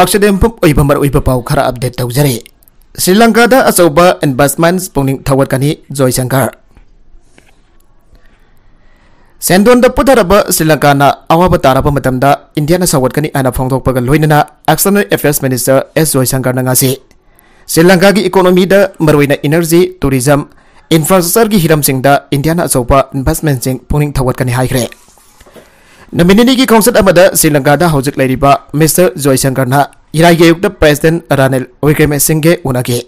Paksedem pum oi pamar oi update Sri Lanka da asoba investments puning Joy Shankar. da ba Sri Lanka na awa ba tara ba matam da India na sawat kani ana phong thok pagal loina Affairs Minister S Joy Shankar na ngasi. Sri Lanka gi da marwai energy, tourism, infrastructure gi hiram sing da India na asoba investments sing puning thawat kani hai ꯅꯃꯤꯅꯤꯒꯤ council ꯑꯃꯗ ꯁ꯭ꯔꯤꯂꯪꯀꯥꯗ ꯍꯧꯖꯤꯛ ꯂꯩꯔꯤꯕ mister ꯖꯣꯏꯁꯪꯀꯔꯅ ꯏꯔꯥꯏꯒꯤ ꯑꯌꯨꯛꯇ president ꯔꯥꯅꯤꯜ ꯋꯤꯀ꯭ꯔꯃꯦꯁꯤꯡꯒ ꯎꯅꯈꯤ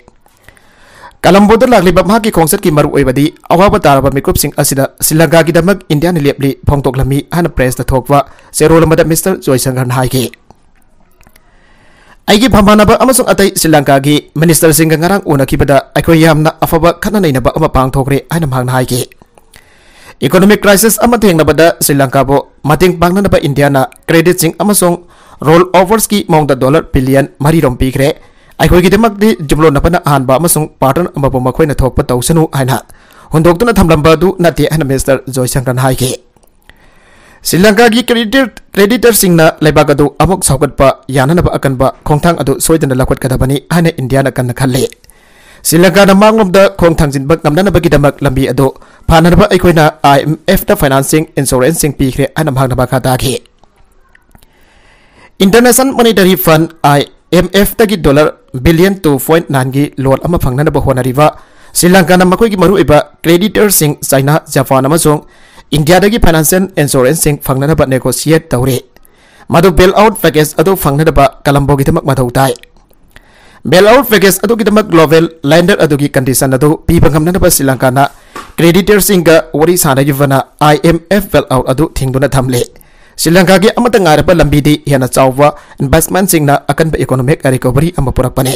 ꯀꯂꯝꯕꯣꯗ ꯂꯥꯛꯂꯤꯕ ꯃꯍꯥꯛꯀꯤ ꯈꯣꯡꯆꯠꯀꯤ ꯃꯔꯨ ꯑꯣꯏꯕꯗꯤ ꯑꯋꯥꯕ ꯇꯥꯔꯕ ꯃꯤꯀꯨꯞꯁꯤꯡ ꯑꯁꯤꯗ ꯁ꯭ꯔꯤꯂꯪꯀꯥꯒꯤꯗꯃꯛ ꯏꯟꯗꯤꯌꯥꯅ ꯂꯦꯞꯂꯤ ꯐꯣꯡꯗꯣꯛꯂꯝꯃꯤ ꯍꯥꯏꯅ ꯄ꯭ꯔꯦꯁꯇ ꯊꯣꯛꯄ ꯆꯦꯔꯣꯜ ꯑꯃꯗ ꯃꯤꯁꯇꯔ ꯖꯣꯏꯁꯪꯀꯔꯅ ꯍꯥꯏꯈꯤ ꯑꯩꯒꯤ ꯐꯝꯐꯥꯟꯅꯕ ꯑꯃꯁꯨꯡ ꯑꯇꯩ ꯁ꯭ꯔꯤꯂꯪꯀꯥꯒꯤ ꯃꯤꯅꯤꯁꯇꯔꯁꯤꯡꯒ ꯉꯔꯥꯡ ꯎꯅꯈꯤꯕꯗ ꯑꯩꯈꯣꯏ ꯌꯥꯝꯅ ꯑꯐꯕ ꯈꯠꯅ ꯅꯩꯅꯕ ꯑꯃ ꯄꯥꯡꯊꯣꯛꯈ꯭ꯔꯦ ꯍꯥꯏꯅ ꯃꯍꯥꯛꯅ ꯍꯥꯏꯈꯤ Economic crisis ama teng na bada Sri Lanka bo mating pang na pa India na credit sing amasong roll overs ki mong da dollar billion mari rom pi kre ai khoi gi demak di jumlo na pa na han ba amasong pattern ama bo makhoi na thok pa tau sanu haina hundok tu na tham lam ba du na ti ana minister Joy Shankar hai ke Sri Lanka gi credit creditor sing na leba ka du amok saukat pa yana na pa akan ba khongthang adu soidana lakwat ka da bani haina India na kan na khalle Silagana mangomda khong thangjin bak namna bagi damak lambi ado phanar ba aikoina IMF da financing insurance sing pi khre anam hang ba khata ki International Monetary Fund IMF da gi dollar billion 2.9 gi lot ama phangna ba hona riwa Silangka na makoi gi maru eba creditor sing China Japan amazong India da gi financial insurance sing phangna ba negotiate tawre madu bail out package ado phangna ba Colombo gi thamak ma thau tai bailout package adu kita mak global lender adu kita condition atau pi bangam nana pas silang kana creditor sing ga wari sa na IMF bailout adu thingduna thamle silang kaki amat amata ngara lambi di yana cawwa investment singna akan be economic recovery amba purak pane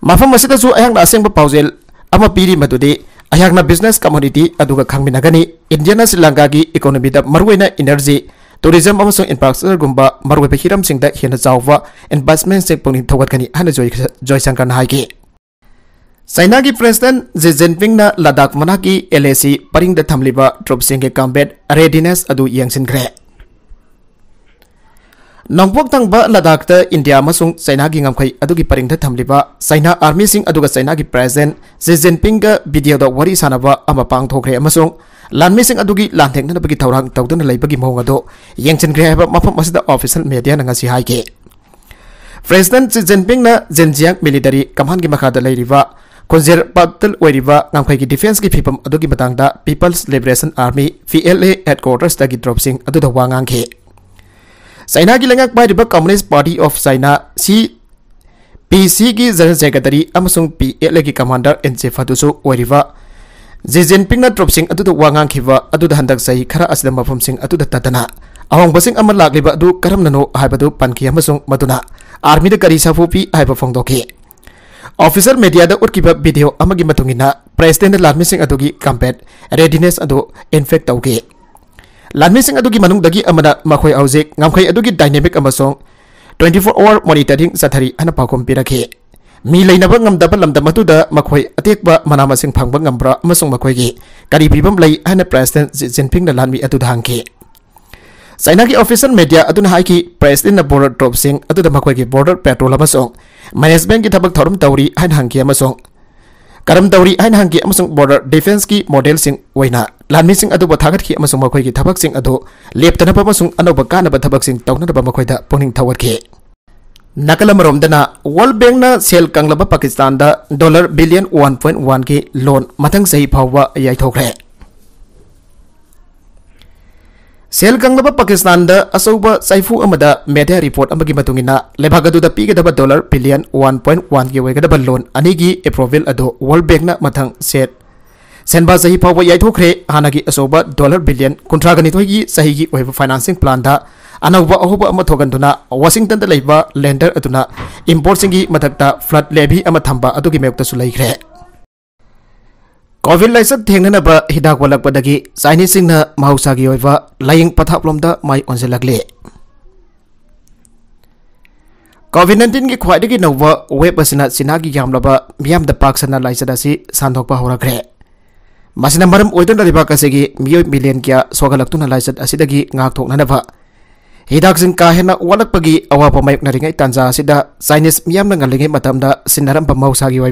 mafam masih su ayang na aseng ba pausel ama piri matudi ayang na business community adu ka minagani nagani indian silang kaki ekonomi dap maruena energy tourism among infrastructure gumba marwe pe hiram singda hena chawwa investment se pongnim thogat kani hana joy joy sangkan haiki China की president Xi Jinping Ladakh मना की L A C परिंग थम्लीब troop combat readiness adu readiness अदु यंगसिनग्रे नौपोक तंग Ladakh India China की गमखई परिंग थम्ब चाइना आर्मी चाइना की प्रेजेंट जे जिनपिंग वीडियो वरी सानब पांथोखे लामी लाथेनबी थौरंग तौदन लेबी मौदो येंचनग्रे मफम मेडिया मीडिया हाई president Xi Jinping Xinjiang military command की मखाद ꯈꯣꯟꯖꯦꯜ ꯄꯥꯇꯜ ꯑꯣꯏꯔꯤꯕ ꯉꯝꯈꯩꯒꯤ ꯗꯤꯐꯦꯟꯁꯀꯤ ꯐꯤꯚꯝ ꯑꯗꯨꯒꯤ ꯃꯇꯥꯡꯗ people's liberation army P L A ꯍꯦꯗꯀ꯭ꯋꯥꯔꯇꯔꯁꯇꯒꯤ ꯗ꯭ꯔꯣꯞꯁꯤꯡ ꯑꯗꯨꯗ ꯋꯥ Saina ki langak di riba Communist Party of China C PC ki zan secretary amsung P L ki commander N C Fatuso oriba Xi na trop sing atu tu wangang khiba atu da handak sai khara asida mafum sing atu da tatana awang basing amal lakliba du karam nano haiba du panki amsung matuna army da kari safu pi fong phongdoki officer media da urkiba video amagi matungina president da sing atu gi kampet readiness atu infect tauke ꯂꯥꯟꯃꯤꯁꯤꯡ ꯑꯗꯨꯒꯤ ꯃꯅꯨꯡꯗꯒꯤ ꯑꯃꯗ ꯃꯈꯣꯏ ꯍꯧꯖꯤꯛ ꯉꯝꯈꯩ ꯑꯗꯨꯒꯤ ꯗꯥꯏꯅꯦꯃꯤꯛ ꯑꯃꯁꯨꯡ 24 ꯑꯋꯥꯔ ꯃꯣꯅꯤꯇꯔꯤꯡ ꯆꯠꯊꯔꯤ ꯍꯥꯏꯅ ꯄꯥꯎꯈꯨꯝ ꯄꯤꯔꯛꯈꯤ ꯃꯤ ꯂꯩꯅꯕ ꯉꯝꯗꯕ ꯂꯝꯗꯝ ꯑꯗꯨꯗ ꯃꯈꯣꯏ ꯑꯇꯦꯛꯄ ꯃꯅꯥ ꯃꯁꯤꯡ ꯐꯪꯕ ꯉꯝꯕ꯭ꯔꯥ ꯑꯃꯁꯨꯡ ꯃꯈꯣꯏꯒꯤ ꯀꯔꯤ ꯐꯤꯕꯝ ꯂꯩ ꯍꯥꯏꯅ ꯄ꯭ꯔꯁꯤꯗꯦꯟ ꯖꯤ ꯖꯤꯟꯄꯤꯡꯅ ꯂꯥꯟꯃꯤ ꯑꯗꯨꯗ ꯍꯪꯈꯤ ꯆꯥꯏꯅꯥꯒꯤ ꯑꯣꯐꯤꯁꯤꯌꯦꯜ ꯃꯦꯗꯤꯌꯥ ꯑꯗꯨꯅ ꯍꯥꯏꯈꯤ ꯄ꯭ꯔꯁꯤꯗꯦꯟꯅ ꯕꯣꯔꯗꯔ ꯇ꯭ꯔꯣꯞꯁꯤꯡ ꯑꯗꯨꯗ ꯃꯈꯣꯏꯒꯤ ꯕꯣꯔꯗꯔ ꯄꯦꯇ꯭ꯔꯣꯜ ꯑꯃꯁꯨꯡ ꯃꯦꯅꯦꯖꯃꯦꯟꯒꯤ ꯊꯕꯛ ꯊꯧꯔꯝ ꯇꯧꯔꯤ ꯍꯥꯏꯅ ꯍꯪꯈꯤ ꯑꯃꯁꯨꯡ करम तौरी हाइन हंगी अमसुंग बॉर्डर डिफेंस की मोडल सिंग वैना की थबक सिंग अदु लेप्तनब अमसुंग अनोब कानब थबक सिंग तौनब मखोयदा पुनिंग थवरखे ನಕಲಮರೊಂದನ ವರ್ಲ್ಡ್ ಬ್ಯಾಂಕ್ನ ಸೆಲ್ ಕಂಗ್ಲಬ ಪಾಕಿಸ್ತಾನದ ಡಾಲರ್ ಬಿಲಿಯನ್ 1.1 ಗೆ ಲೋನ್ ಮತಂಗ್ ಸಹಿ सेल कंगब पाकिस्तान असौब चाइफू मेडिया रिपोर्ट लेभग पीगदब dollar billion one point one की होगदब लोन अगी एप्रोवल अद वर्ल्ड बैंक मथं से सेन चाह फाव याथोखे हाँ की अचौब डॉलर बिलियन कंथ्रागनी चाही की फाइनासी प्लान अनौब अहब वाशिंगटन लेबर अंपोर्ट की मधक् फ्लड लेभी थम्बे कोविड लाइसक थेनब हिदाक वलपदगी चाइनीस सिंह माउसागी लयिंग पथापलोम माइ ओंजलगले कोविड नाइन्टीन की ख्वाई नव वेब अमलब मैम पाक्सन लाइस सानोप हौरग्रे मरम की मो मिलियन क्या सोगलतुन लाइसोन हिदाक सिंह का हेन वलप की अवाब मयुक्नरी तंजा चाइनीस मैम गलिंग सिरब मौसा की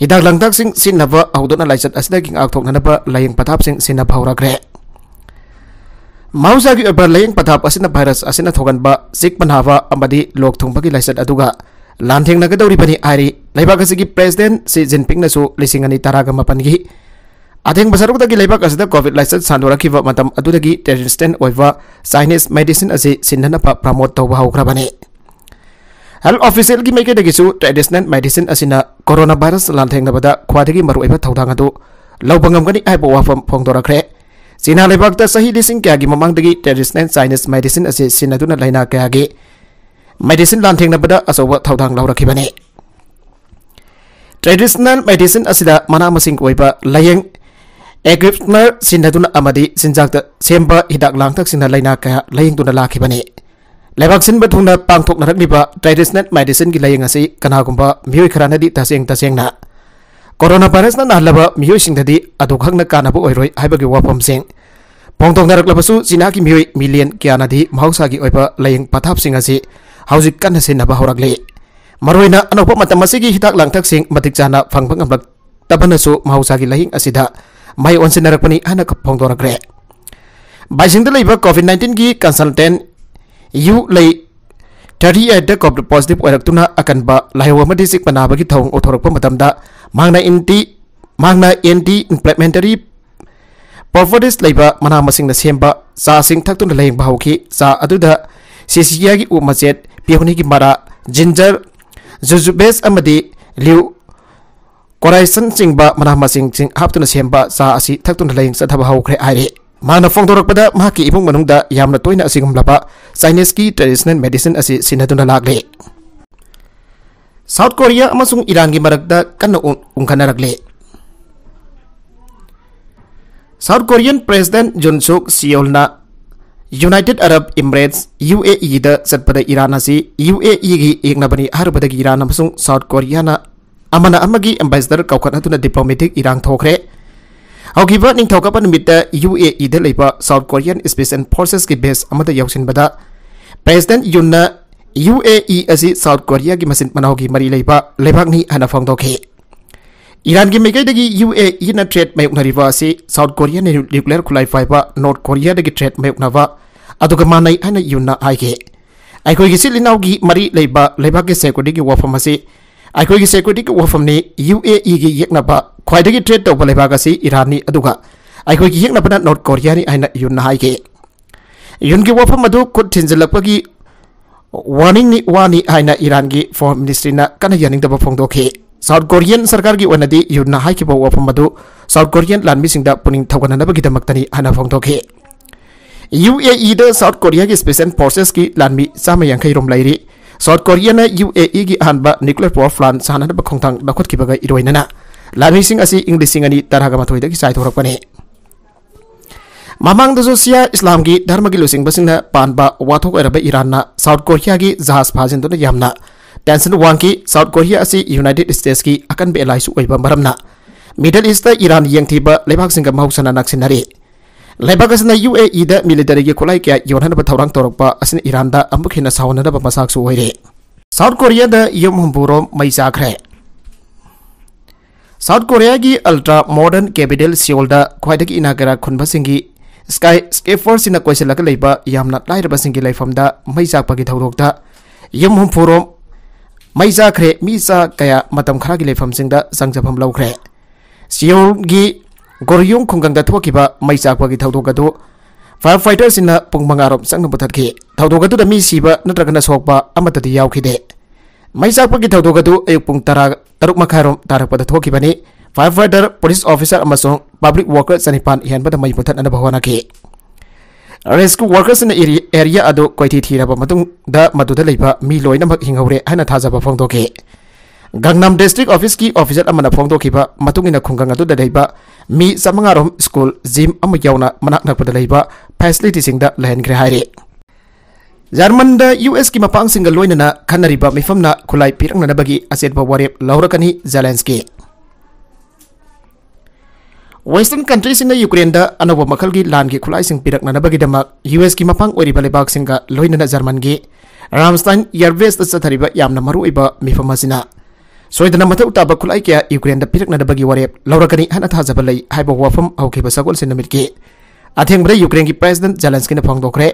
हिदा लंग सिंह सिन्नब हौदना लाइचत असदगी आथोकनब लयंग पथाप सिंह सिन्नब हौरग्रे मौजागी अब लयंग पथाप चिक पनाव लोक थोंबगी की लाइट लांथेंगनगदौरिबनि आइरि लेबाक असिगी प्रेसिडेंट सी जिनपिंगनसु लिसिंगनि तराग मपनगी अथेंग बसरुकदगी कोविड लाइचत सानदोरखिब मतम अदुदगी रेजिस्टेंट ओइबा चाइनीज मेडिसिन असि promote hal official gi meke degisu traditional medicine asina corona virus bada khwadegi maru eba thaudanga do laubangam gani ai bo wafam phong dora khre china lebak ta sahi lising kya gi mamang degi traditional medicine ase sinaduna laina kya gi medicine lanthengna bada asoba thaudang laura khibane traditional medicine asida mana masing oiba layeng egipner sinaduna amadi sinjakta ta semba hidak langtak sinna laina kya layeng tuna lakhi bane lebak sin ba thungna pangthok narak ni traditional medicine gi layang asih kana gumba mioi kharana di tasyeng tasyeng na corona virus na nalaba mioi sing dadi adukhang na kana bu oiroi haiba gi wapam sing pongthok narak labasu china ki mioi million kyana di mahausa gi oiba layang patap sing asih haujik kan sin na ba horak le maroi na anopa matam ase gi hitak langtak sing matik jana phangbang amlak tabana su mahausa gi layang asida mai onsin narak pani anak ka pongthok narak re बाइसिंग लेब covid nineteen की consultant yu lay dari ada kop positif oirak tuna akan ba lahewa mati sik panaba ki thong othorak pa da mangna inti mangna inti implementary poverties laiba mana masing na ba sa sing thak tun laing bahau ki sa aduda sisia gi u machet pioni ki mara ginger jujubes amadi liu koraisan sing ba mana masing sing hap tun ba sa asi thak tun laing sa thaba hau khre ai mana fong pada maki ipung manung da yam na toina asigum lapa sinus ki traditional medicine asi sinaduna lagle south korea amasung iran gi marak da kanu ungkhana ragle south korean president jun suk siol na united arab emirates uae da set pada iran asi uae gi ekna bani har pada gi iran amasung south korea na amana amagi ambassador kaukanatuna tuna diplomatic Iran thokre निथ यू एद South Korean space and forces की base president Yoon U A इउथ Korea की मसी मनौ की मरी लेबाकनी इरान की मेघ यू ए ट्रेड मयुक्व साउथ कोरिया ने न्यूक्लियर खुला फाइव नॉर्थ कोरिया की ट्रेड मयुक्व अग मान यून आगे अखोनाव की मरी लेबा की की वफम से अखोई की वफम की वफमने यू ए की येब ख्वाइदगी ट्रेड तब लेबाक इरानी अखोगी हेक्नबना नॉर्थ कोरिया यून है यून की वफम खुद थीजल थीजल्पी वार्निंग वानी इरान की फॉर मिनीस्ट्री कन फोदे साउथ कोरियन सरकार की यून है वफम साउथ कोरियन लानमीद पुनिंग थौगनबी हन फोंदे UAE द साउथ कोरिया की स्पेशल फोर्सेस की लाभी चाम यांखैरोम लाइरी साउथ कोरिया इ की अहब न्यूक्लियर पावर प्लांट सानब खोंथांग लखोत्खिबगा इरोइनना lami sing asi english sing ani tarha ga mathoi da ki sai thorak pani mamang du sosia islam gi dharma gi losing basin na pan ba watho ko ba iran na south korea gi jahas phajin do na yamna tension wang ki south korea asi united states gi akan be lai su oi ba maram na middle east da iran yang thi ba lebak sing ga mahuk sana nak sin nari lebak asna uae da military gi kolai kya yonhan ba thorang torak ba asin iran da amukhi na sauna da ba masak su oi re south korea da yom hum buro mai sakre South Korea gi ultra modern capital Seoul da khwaidagi inagara khunba singi sky scaper sina koisela ka leiba yamna lairba singi laifam da maizak pagi thaurok da yum hum forum maizak khre mi sa kaya matam khara gi laifam sing da sangjapam lau khre Seoul gi goryong khungang da thokiba maizak pagi thaurok do firefighter sina pungmanga rom sangna buthat ki thaurok da mi siba natragana sokpa amata di yaukhi de maizak pagi thaurok do ayuk pung tara truck ꯃꯈꯥꯏꯔꯣꯝ ꯇꯥꯔꯛꯄꯗ ꯊꯣꯛꯈꯤꯕꯅꯤ fire fighter police officer ꯑꯃꯁꯨꯡ public worker ꯆꯅꯤꯄꯥꯟ ꯍꯦꯟꯕꯗ ꯃꯩ ꯄꯨꯊꯠꯅꯅꯕ ꯍꯣꯠꯅꯈꯤ rescue ꯋꯥꯔꯀꯔꯁꯤꯡꯅ area ꯑꯗꯨ ꯀꯣꯏꯊꯤ ꯊꯤꯔꯕ ꯃꯇꯨꯡꯗ ꯃꯗꯨꯗ ꯂꯩꯕ ꯃꯤ ꯂꯣꯏꯅꯃꯛ ꯍꯤꯡꯍꯧꯔꯦ ꯍꯥꯏꯅ ꯊꯥꯖꯕ ꯐꯣꯡꯗꯣꯛꯈꯤ ꯒꯪꯅꯝ ꯗꯤꯁꯇ꯭ꯔꯤꯛ ꯑꯣꯐꯤꯁꯀꯤ ꯑꯣꯐꯤꯁꯔ ꯑꯃꯅ ꯐꯣꯡꯗꯣꯛꯈꯤꯕ ꯃꯇꯨꯡꯏꯟꯅ ꯈꯨꯡꯒꯪ ꯑꯗꯨꯗ ꯂꯩꯕ ꯃꯤ ꯆꯥꯃꯉꯥꯔꯣꯝ ꯁ꯭ꯀꯨꯜ ꯖꯤꯝ ꯑꯃ ꯌꯥꯎꯅ ꯃꯅꯥꯛ ꯅꯛꯄꯗ ꯂꯩꯕ ꯐꯦꯁꯤꯂꯤꯇꯤꯁꯤꯡꯗ ꯂꯩꯍꯟꯈ꯭ꯔꯦ ꯍꯥꯏꯔꯤ Jerman da US ki mapang singa loina na kanari mifam na kulai pirang na bagi aset ba warip laurakani Zelensky. Western countries in the Ukraine da anawa makal gi lan gi sing pirak na bagi damak US ki mapang wari bale bag singa na Jerman Ramstein Yerves da satari ba yamna maru iba mifam asina. Soi dana mata utaba kulai kya Ukraine da pirak na bagi warip laurakani hana thaza balai hai ba wafam hau ke basagol sinamit Ukraine ki president Zelensky na pang dokre.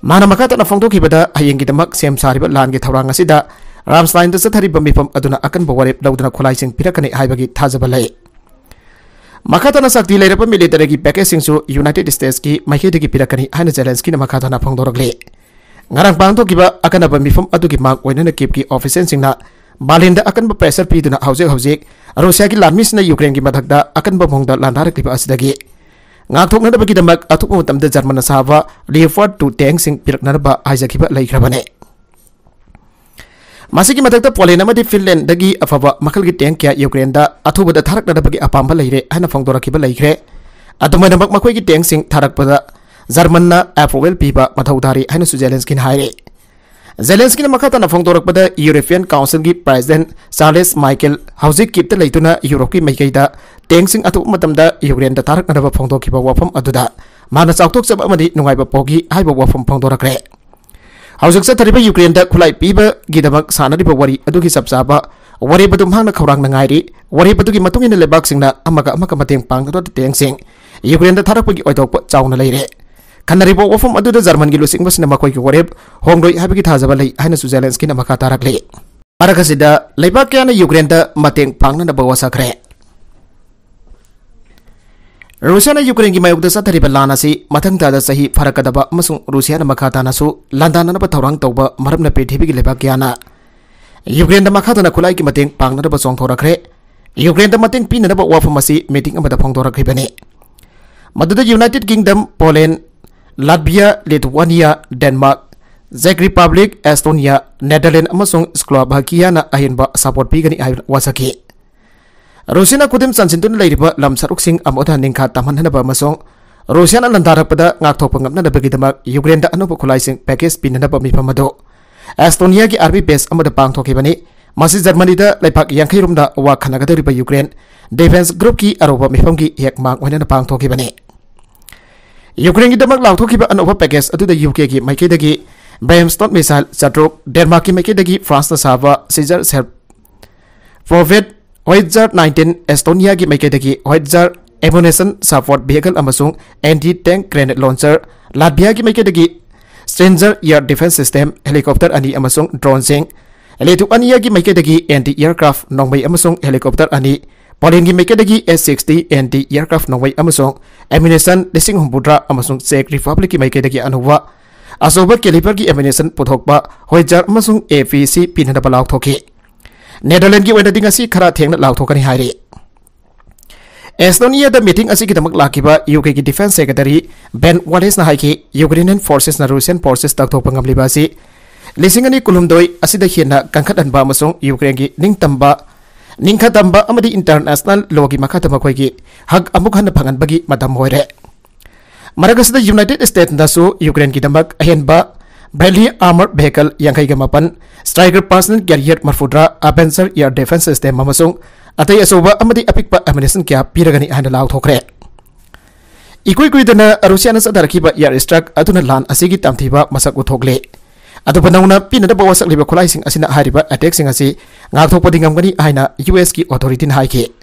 mana maka tak nafong tuh kibada ayang kita mak siam sari bat lan ke thaurang asida ramsline tuh sethari bumi pem aduna akan bawa laut dauduna khulai sing bagi haibagi balai. maka tana sakti lairapa military ki package sing su united states ki mahi pira kene hai zelensky na maka nafung phong le ngarang bang tuh kiba akan bumi pem adu ki mak waina na kip ki office sing na Malinda akan berpeser piduna hausik hausik Rusia ki lamis na Ukraine ki madhagda akan bomong da lantarik tiba asidagi. nganthoknarabagidam athupa matamda German sahaba Leopard 2 tank sing piraknaraba haijakhiba laikhrabane ꯃꯁꯤꯒꯤ ꯃꯊꯛꯇ Poland ꯑꯃꯗꯤ ꯐꯤꯟꯂꯦꯟꯗꯒꯤ ꯑꯐꯕ ꯃꯈꯜꯒꯤ ꯇꯦꯡ ꯀꯌꯥ ꯌꯨꯀ꯭ꯔꯦꯟꯗ ꯑꯊꯨꯕꯗ ꯊꯥꯔꯛꯅꯕꯒꯤ ꯑꯄꯥꯝꯕ ꯂꯩꯔꯦ ꯍꯥꯏꯅ ꯐꯣꯡꯗꯣꯔꯛꯈꯤꯕ ꯂꯩꯈ꯭ꯔꯦ ꯑꯗꯨꯃꯥꯏꯅꯃꯛ ꯃꯈꯣꯏꯒꯤ ꯇꯦꯡꯁꯤꯡ ꯊꯥꯔꯛꯄꯗ ꯖꯔꯃꯟꯅ ꯑꯦꯄ꯭ꯔꯨꯚꯦꯜ ꯄꯤꯕ ꯃꯊꯧ ꯇꯥꯔꯤ ꯍꯥꯏꯅꯁꯨ ꯖꯦꯂꯦꯟꯁꯀꯤꯅ ꯍꯥꯏꯔꯦ ꯖꯦꯂꯦꯟꯁꯀꯤꯅ ꯃꯈꯥ ꯇꯥꯅ ꯐꯣꯡꯗꯣꯔꯛꯄꯗ ꯌꯨꯔꯣꯄꯤꯌꯟ ꯀꯥꯎꯟꯁꯤꯜꯒꯤ ꯄ꯭ꯔꯁꯤꯗꯦꯟ ꯆꯥꯔꯂꯦꯁ ꯃꯥꯏꯀꯦꯜ ꯍꯧꯖꯤꯛ ꯀꯤꯞꯇ ꯂꯩꯇꯨꯅ ꯌꯨꯔꯣꯞꯀꯤ ꯃꯥꯏꯀꯩꯗ tengsing atau matam da yugren da tarak nada ba phongdo ki adu da mana sa tok sebab amadi nungai bapogi pogi hai ba wafam phongdo rakre hausak sa thari ba yugren da khulai pi gi da bak sanari ba wari adu ki sab wari hang na khawrang na ngai ri wari ba du matung ina lebak sing na amaga amaga mateng pang da da tengsing yugren da tarak pogi oidok pa chaung na lai re kanari ba wafam adu da jarman gi lu sing bas na ki wari hong roi habi ki tha jaba lai hai na su zelenski na makata rakle Para kasida, lebak kaya na da mateng pang na nabawasa kaya. Rusia na Ukraine gi mayuk da sa thari balana si matang da da sahi farak da Rusia nama makha da na su landa na na ba thorang tau ba marap na pe thebi na Ukraine da makha na kulai gi mateng pang na da ba song thora Ukraine da mateng pin na ba wa pha masi meeting ba da phong thora bane Madada United Kingdom Poland Latvia Lithuania Denmark Czech Republic, Estonia, Netherlands, Amazon, Slovakia, na ahin ba support pi gani ahin wasaki. Rosina kudim sansintu na lairiba lam saruk sing amoda ningka taman hana ba masong. Rosina nandarak pada ngak topeng ngap na nabagidamak Ukraine da ano po kulay sing package pinana ba mi pamado. Estonia ki army base amoda pang toki bani. Masi Germany da laipak yangkai rumda wa kanagada riba Ukraine. Defense group ki aroba mi pamgi yak mak wena na pang toki bani. Ukraine ki damak lau toki ba ano pa package atu da UK ki maikay dagi. Bramstone missile chatrok Denmark ki maikay dagi France na sawa Caesar Serb. Provet howitzer nineteen Estonia की मैकेदगी howitzer ammunition support vehicle anti tank grenade launcher Latvia की मैकेदगी stinger air defence system helicopter अनी drone सिंह लेटु अनी मैकेदगी anti aircraft नौमई हेलीकॉप्टर अनी पोलें की मैकेदगी एस सिक्सटी एंटी एयरक्राफ्ट नौमई एमिनेसन लिंग हमबूद्रा चेक रिपब्लिक की मैकेदगी अनुब अचोब कैलीपर की एमिनेसन पुथोप हॉइजर ए पी सी पीनब लाथ Netherlands gi wenda dinga si khara thengna lau thokan hi hairi Estonia da meeting asi kitamak lakiba UK gi defense secretary Ben Wallace na haiki Ukrainian forces na Russian forces tak thok pangam liba si Lisingani kulum doi asi da hienna kankhat anba masung Ukraine gi ning tamba ning kha tamba amadi international law gi makha tamba khoi gi hak amuk han phangan bagi madam hoire Maragasa da United States da su Ukraine gi tamak ahenba Bradley Armored Vehicle Yankai Mapan, Striker Personnel Garrier Marfudra, Avenzer Air Defense System Mamasung, Atay Asoba Amadi Apikpa Ammunition Kya Piragani and Lao Thokre. Ikui Kuidana Rusiana Sadarakiba Air Struck Atuna Lan Asigi Tamtiba Masaku Thogle. ꯑꯗꯨꯕꯨ ꯅꯧꯅ ꯄꯤꯅꯗꯕ ꯋꯥꯁꯛꯂꯤꯕ ꯈꯨꯠꯂꯥꯏꯁꯤꯡ ꯑꯁꯤꯅ ꯍꯥꯏꯔꯤꯕ ꯑꯦꯇꯦꯛꯁꯤꯡ ꯑꯁꯤ ꯉꯥꯛꯊꯣꯛꯄꯗꯤ ꯉꯝꯒꯅꯤ ꯍꯥꯏꯅ ꯌꯨ ꯑꯦꯁꯀꯤ ꯑꯣꯊꯣꯔꯤꯇꯤꯅ ꯍꯥꯏꯈꯤ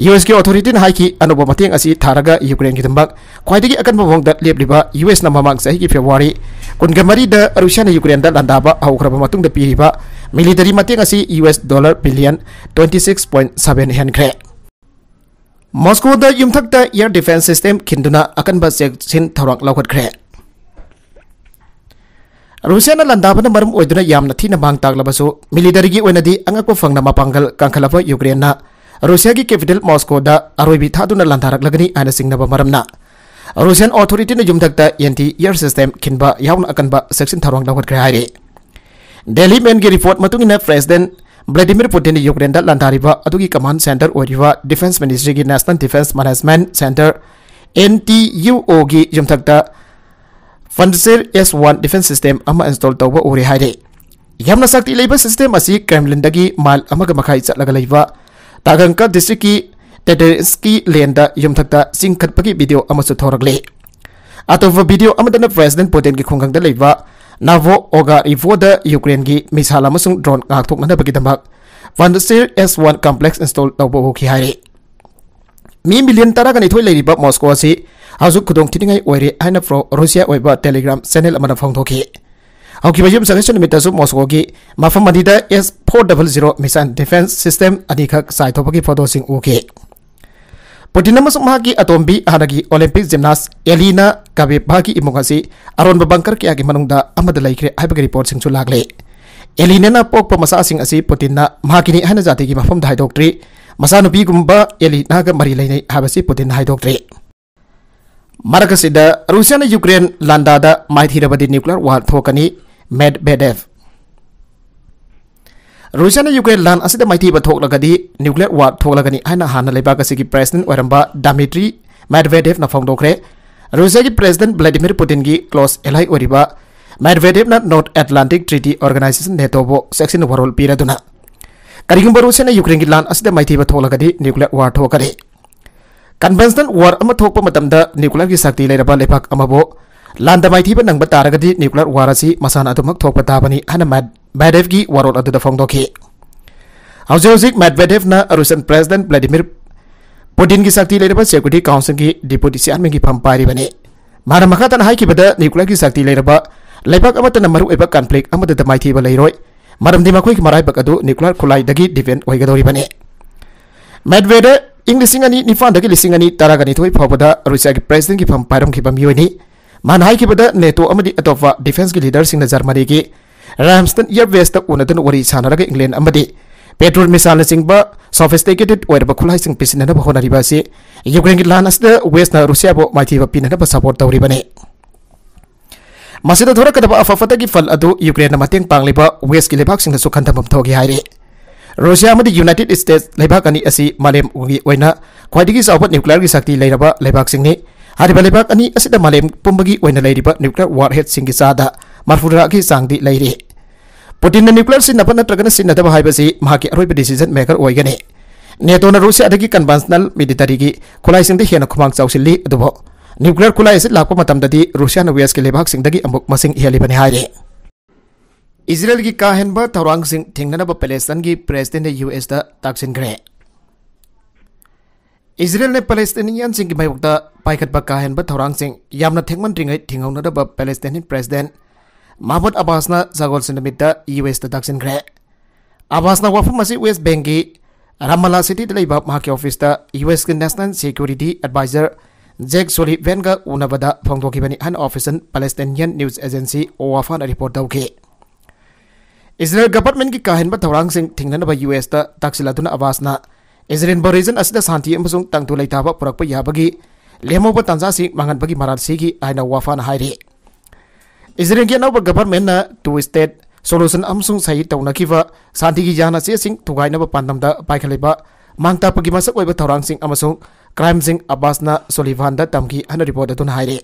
US ke authority na haiki anu ba mating asi taraga Ukraine ki tembak kwai digi akan bawang dat liap liba US na mamang sa hiki February kun gamari da Rusia na Ukraine da landa ba au kra matung da pi ba military mating asi US dollar billion 26.7 hen kre Moscow da yum thak da air defense system kinduna akan ba sek sin thorak lawkat kre Rusia na landa ba na marum oiduna yam na thina bang tak laba so military gi oina di anga ko fang na mapangal kangkhala ba Ukraine na Russia की capital Moscow द अरोबी था दुना लंधारक लगनी सिंगना बमरम ना ने जुमधक anti air system किनबा यावन अकनबा section थारोंग लवत ग्रह मेन की रिपोर्ट प्रेसीडेंट इना प्रेसिडेंट यूक्रेन दा कमान सेंटर ओरिवा डिफेंस मिनिस्ट्री की national defence management centre N T U O की जुमधक ता S one defence system install तब उ हाइरे सिस्टम क्रेमलिन माइल माल तागंका डिस्ट्री की टेडेंसकी लेंदा यमथक्ता सिंह खटपकी वीडियो अमसु थोरगले अतोब वीडियो अमदन प्रेसिडेंट की खुंगंग लेवा नावो ओगा रिवोद यूक्रेन की मिसाल अमसुंग ड्रोन गाथोकनबगीदमक वनसिर एस वन कॉम्प्लेक्स इंस्टोल तौब होगी हारे मी मिलियन तरह निथोई लेरिब मॉस्को असी हजु खुदोंग थिनिंगाई ओइरे हाइना प्रो रूसिया टेलीग्राम चेनेल अमना हौकीबयम सेलेक्शन निमित्तसु मॉस्को की मफम अदीदा S four double zero missile defence system अदीखक साइथोपकी फोटो उके पुटिन अमसुंग महाकी अतोंबी हानागी ओलंपिक जिम्नास्ट एलिना काबे भागी इमुंग असी अरोनबा बंकर कयागी रिपोर्ट सिंगसु लागले एलिना पोकप मसासिंग असी पुटिनना महाकिनी हाना जातिगी मफम धाइदोक्ट्री मसानुपीगुम्बा मरी लेने हाबसी पुटिन हाइदोक्ट्री मरकसिद रुसियान यूक्रेन लांदा माइथीबी न्यूक्लियर वार थोकनी Medvedev. Russia and Ukraine land as the mighty but talk like the nuclear war talk like any Hana Hana Lebakasiki president Waramba Dmitry Medvedev na found okre. Russia ki president Vladimir Putin ki close ally oriba Medvedev na North Atlantic Treaty Organization NATO bo section overall pira duna. Karigumba Russia and Ukraine ki land as the mighty but talk like nuclear war talk kare. Conventional war ama talk pa matamda nuclear ki sakti lebak lebak amabo ꯂꯥꯟꯗ ꯃꯥꯏꯊꯤꯕ ꯅꯪꯕ ꯇꯥꯔꯒꯗꯤ nuclear war ꯑꯁꯤ ꯃꯁꯥꯅ ꯑꯗꯨꯃꯛ ꯊꯣꯛꯄ ꯇꯥꯕꯅꯤ ꯍꯥꯏꯅ ꯃꯦꯗꯚꯒꯤ ꯋꯥꯔꯣꯜ ꯑꯗꯨꯗ ꯐꯣꯡꯗꯣꯛꯈꯤ ꯍꯧꯖꯤꯛ ꯍꯧꯖꯤꯛ ꯃꯦꯗꯚꯦꯗꯦꯚꯅ ꯔꯨꯁꯤꯌꯟ ꯄ꯭ꯔꯁꯤꯗꯦꯟꯠ ꯚ꯭ꯂꯥꯗꯤꯃꯤꯔ ꯄꯨꯇꯤꯟꯒꯤ ꯁꯛꯇꯤ ꯂꯩꯔꯕ ꯁꯦꯀ꯭ꯌꯨꯔꯤꯇꯤ ꯀꯥꯎꯟꯁꯤꯜꯒꯤ ꯗꯤꯄꯨꯇꯤ ꯆꯤꯌꯥꯔꯃꯦꯟꯒꯤ ꯐꯝ ꯄꯥꯏꯔꯤꯕꯅꯤ ꯃꯥꯅ ꯃꯈꯥ ꯇꯥꯅ ꯍꯥꯏꯈꯤꯕꯗ ꯅ꯭ꯌꯨꯀ꯭ꯂꯤꯌꯔꯒꯤ ꯁꯛꯇꯤ ꯂꯩꯔꯕ ꯂꯩꯕꯥꯛ ꯑꯃꯠꯇꯅ ꯃꯔꯨꯑꯣꯏꯕ ꯀꯟꯐ꯭ꯂꯤꯛ ꯑꯃꯠꯇꯗ ꯃꯥꯏꯊꯤꯕ ꯂꯩꯔꯣꯏ ꯃꯔꯝꯗꯤ ꯃꯈꯣꯏꯒꯤ ꯃꯔꯥꯏꯕꯛ ꯑꯗꯨ ꯅ꯭ꯌꯨꯀ꯭ꯂꯤꯌꯔ ꯈꯨꯠꯂꯥꯏꯗꯒꯤ ꯗꯤꯄꯦꯟ ꯑꯣꯏꯒꯗꯧꯔꯤꯕꯅꯤ ꯃꯦꯗꯚꯦꯗ ꯏꯪ ꯂꯤꯁꯤꯡ ꯑꯅꯤ ꯅꯤꯄꯥꯟꯗꯒꯤ ꯂꯤꯁꯤꯡ ꯑꯅꯤ ꯇꯔꯥꯒ ꯅꯤꯊꯣꯏ ꯐꯥꯎꯕꯗ ꯔꯨꯁꯤꯌꯥꯒꯤ ꯄ꯭ꯔꯁꯤꯗꯦꯟꯠꯒꯤ ꯐꯝ ꯄꯥꯏꯔꯝꯈꯤꯕ ꯃꯤꯑꯣꯏꯅꯤ मान मनाईद नेटो अटोप डिफेंस की लीडर सिंह जर्मनी की रामस्टन इयरवेस्ट उन्न सा इंग्लैंड पेट्रोल मिसाल चिंब सोफिस्टेटेड खुलाई खुलाइन हमने युक्रेन की लान अद वेस्ट रूसिया माथीब पीन सपोर्ट तौरीबने मसीद अफफद की फल अब युक्रेन मैं पाब वेस्ट की लेभाग खे रूसिया युनाइटेड स्टेट लेभाग अनी मालेम की खाई की चौब न्यूक्लियर की शक्ति लेभाग हरीब मलम पुबी न्यूक्लियर वारहेड सिंह चाद मरफूरा की चादी पुटिन न्यूक्लियर से नफन नगर सिन्दब है अरब डिशीजन मेकर होगने नेटो रूप से कन्वेंशनल मिलीटरी की खुलाई हेन खुम चौसी न्यूक्लियर खुलाई लापी रूसिया वेस्ट के लेबाक मसीबने इज्रेल की का हेब तौर थे पेलेटन की प्रेसीडेंट यू एस तक इसराइल ने पैलेस्टीनियन की मयूक्त पाखट काहन थौरान थेंगमनरीगे थीहनब पैलेस्टीन प्रेसीडेंट महबूद अब्बास जगोल से नमित एस दाक्सनग्रे अब्बास वफम से वेस्ट बैंक की Ramallah city office U S की national security adviser Jake Sullivan उनबद फोंदों हन ऑफिसन पैलेस्टीनियन न्यूज एजेंसी ओ आफान रिपोर्ट तौके इसराइल गवर्नमेंट की काहन थौरान थीनब एस तकसील अब्बासना ezrin Borizon asida santi amsung tang tulai taba purakpa ya bagi lemo pa tanza si mangan bagi marar si gi aina wafan hairi ezrin gi nau government na two state solution amsung sai tauna kiwa santi gi jana se sing tugai na ba pandam da pai khale ba mangta pagi masak oi ba sing amasung crime sing abasna na solivan tamgi ana report da hairi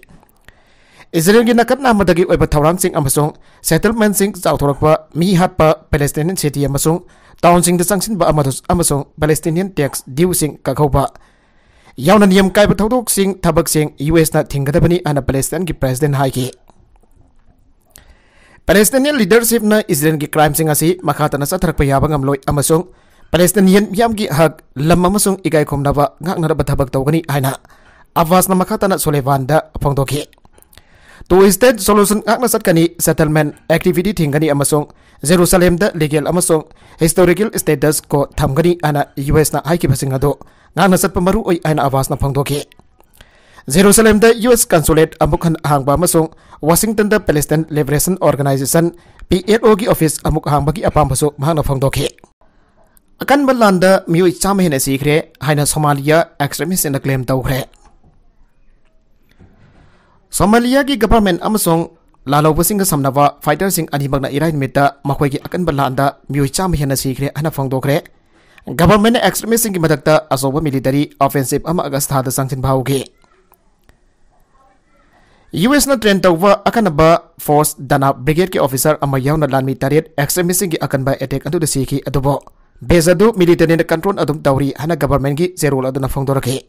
Israel Israelgi nakat na madagi oiba thawrangsing amasung settlementsing zauthorakpa mi hatpa Palestinian city amasung townsing da changsin ba amadus amasung Palestinian tax due sing kakhoba yauna niyam kaiba thawdok sing thabak sing US na thingadabani ana Palestine gi president hai haiki Palestinian leadership na Israel gi crime sing asi makhatana satharakpa yaba ngamloi amasung Palestinian miyam gi hak lam amasung igai khomnaba ngaknaraba thabak tawgani aina Avas na makhatana Solevan da phongdoki to state solution ngakna satkani settlement activity thingani amasong Jerusalem da legal amasong historical status ko thamgani ana US na haiki basing ado ngakna satpa maru oi aina awas na phangdoki Jerusalem da US consulate amukhan hangba amasong Washington da Palestine Liberation Organization PLO gi office amuk hangba gi apam baso mahangna phangdoki akan balanda mioi cham hena sikre haina Somalia extremists in the claim tawre Somalia gi government amsong lalao pusing ga samnawa fighter sing ani magna irain meta makoi gi akan balanda mioi cham hena si khre ana phong dokre government extremist sing gi madakta asoba military offensive ama agastha da sangchin bhau ge US na train tawwa ba force dana brigade ki officer ama yauna lanmi tarit extremist sing gi ba attack antu da si ki adobo control adum control अदम तौरी zero la की जेरोल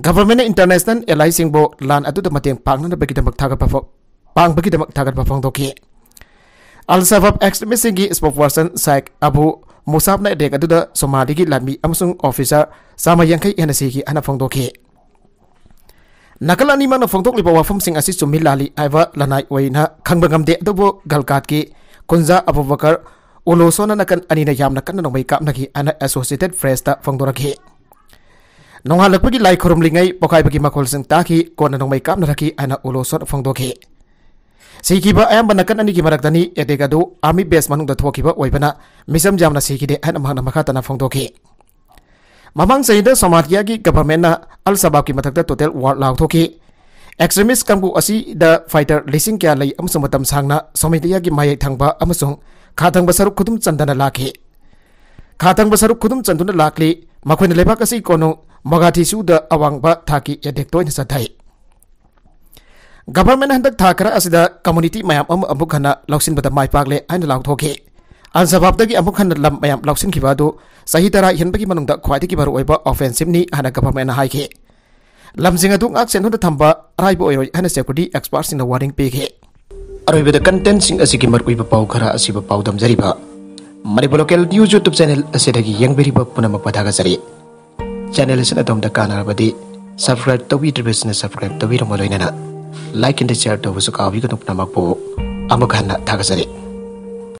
government international allies sing bo lan atu tama teng pang na bagi tamak thaga pa pang bagi tamak thaga pa phang doki al sabab extremist gi spokesperson saik abu musab na dek atu da somali gi lanmi amsung officer sama yang kai nsi gi ana phang doki nakala ni mana phang dok li bawa sing asi chumi lali aiwa lanai waina khang bangam de atu bo galkat ki kunza abubakar ulosona nakan anina yamna kan may kap nagi ana associated fresh ta phang doraki नोहालकपगी लाइ खुरुमलिङै पोखाइबगी मखोलसिंग ताखि कोन नोंमै कामना राखि आना उलोसोट फोंदोखि सिखिबा अयाम्ब नकन अनिगि मरक्दनि एटेग army base मनुंगदा थोखिबा ओइबना मिसम जामना सिखिदे हैन महना मखातना फोंदोखि ममंग सहिदा सोमालियागी गवर्नमेंटना अल टोटल वार लाउथोखि एक्सट्रीमिस्ट कमगु फाइटर लिंग क्या लै अमुसुंग मतम सांगना सोमालियागी मायै थांबा अमुसुंग खाथंग बसरुक खुदुम चंदना लाखि खाथंग सरुक खुद चंदन लाख मखोइन लेबाक ꯃꯒꯥꯊꯤꯁꯨꯗ ꯑꯋꯥꯡꯕ ꯊꯥꯛꯀꯤ ꯑꯦꯗꯦꯛ ꯇꯣꯏꯅ ꯆꯠꯊꯩ ꯒꯚꯔꯟꯃꯦꯟ ꯍꯟꯗꯛ ꯊꯥ ꯈꯔ ꯑꯁꯤꯗ ꯀꯝꯃꯨꯅꯤꯇꯤ ꯃꯌꯥꯝ ꯑꯃ ꯑꯃꯨꯛ ꯍꯟꯅ ꯂꯧꯁꯤꯟꯕꯗ ꯃꯥꯏ ꯄꯥꯛꯂꯦ ꯍꯥꯏꯅ ꯂꯥꯎꯊꯣꯛꯈꯤ ꯑꯟꯁꯕꯥꯞꯗꯒꯤ ꯑꯃꯨꯛ ꯍꯟꯅ ꯂꯝ ꯃꯌꯥꯝ ꯂꯧꯁꯤꯟꯈꯤꯕ ꯑꯗꯨ ꯆꯍꯤ ꯇꯔꯥ ꯍꯦꯟꯕꯒꯤ ꯃꯅꯨꯡꯗ ꯈ꯭ꯋꯥꯏꯗꯒꯤ ꯃꯔꯨꯑꯣꯏꯕ ꯑꯣꯐꯦꯟꯁꯤꯞꯅꯤ ꯍꯥꯏꯅ ꯒꯚꯔꯟꯃꯦꯟꯅ ꯍꯥꯏꯈꯤ ꯂꯝꯁꯤꯡ ꯑꯗꯨ ꯉꯥꯛ ꯁꯦꯟꯗꯨꯅ ꯊꯝꯕ ꯑꯔꯥꯏꯕ ꯑꯣꯏꯔꯣꯏ ꯍꯥꯏꯅ ꯁꯦꯀ꯭ꯌꯨꯔꯤꯇꯤ ꯑꯦꯛꯁꯄꯥꯔꯠꯁꯤꯡꯅ ꯋꯥꯔꯅꯤꯡ ꯄꯤꯈꯤ ꯑꯔꯣꯏꯕꯗ ꯀꯟꯇꯦꯟꯁꯤꯡ ꯑꯁꯤꯒꯤ ꯃꯔꯨꯑꯣꯏꯕ ꯄꯥꯎ ꯈꯔ ꯑꯁꯤꯕꯨ ꯄꯥꯎꯗꯝꯖꯔꯤꯕ Manipur local news YouTube channel ꯑꯁꯤꯗꯒꯤ ꯌꯦꯡꯕꯤꯔꯤꯕ ꯄꯨꯝꯅꯃꯛ ꯄꯊꯥꯒꯠꯆꯔꯤ channel is atom da kanar badi subscribe to video business subscribe to video moloi nana like in the chat to busuka vi gnup namak po amukhan thagasari